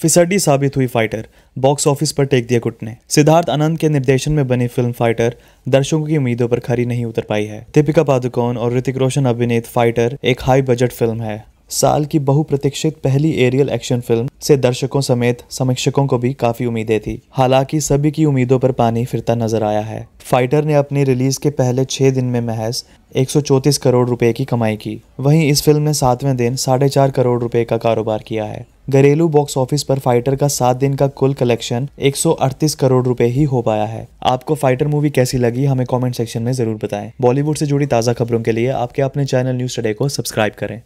फिसड्डी साबित हुई Fighter box office पर टेक दिया गुट ने सिद्धार्थ आनंद के निर्देशन में बनी फिल्म फाइटर दर्शकों की उम्मीदों पर खरी नहीं उतर पाई है दीपिका पादुकोण और ऋतिक रोशन अभिनीत फाइटर एक हाई बजट फिल्म है साल की बहुप्रतीक्षित पहली एरियल एक्शन फिल्म से दर्शकों समेत समीक्षकों को भी काफी उम्मीदें थी हालांकि सभी की उम्मीदों पर पानी फिरता नजर आया है फाइटर ने अपनी रिलीज के पहले छह दिन में महज एक करोड़ रुपए की कमाई की वहीं इस फिल्म ने सातवें दिन साढ़े चार करोड़ रुपए का कारोबार किया है घरेलू बॉक्स ऑफिस पर फाइटर का सात दिन का कुल कलेक्शन 138 करोड़ रुपए ही हो पाया है आपको फाइटर मूवी कैसी लगी हमें कमेंट सेक्शन में जरूर बताएं बॉलीवुड से जुड़ी ताज़ा खबरों के लिए आपके अपने चैनल न्यूज टडे को सब्सक्राइब करें